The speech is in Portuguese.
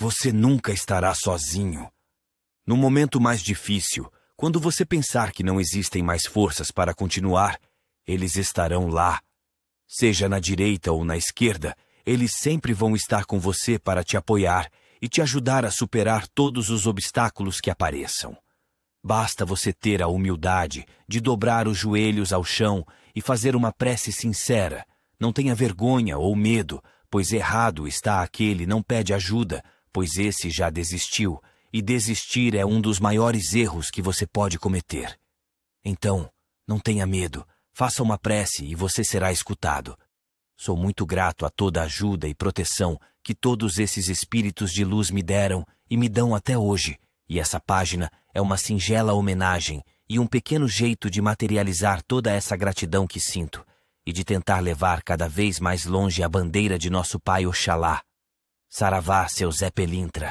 Você nunca estará sozinho. No momento mais difícil, quando você pensar que não existem mais forças para continuar, eles estarão lá. Seja na direita ou na esquerda, eles sempre vão estar com você para te apoiar e te ajudar a superar todos os obstáculos que apareçam. Basta você ter a humildade de dobrar os joelhos ao chão e fazer uma prece sincera. Não tenha vergonha ou medo, pois errado está aquele não pede ajuda, pois esse já desistiu, e desistir é um dos maiores erros que você pode cometer. Então, não tenha medo, faça uma prece e você será escutado. Sou muito grato a toda a ajuda e proteção que todos esses espíritos de luz me deram e me dão até hoje, e essa página é uma singela homenagem e um pequeno jeito de materializar toda essa gratidão que sinto e de tentar levar cada vez mais longe a bandeira de nosso Pai Oxalá, Saravá, seu Zé Pelintra.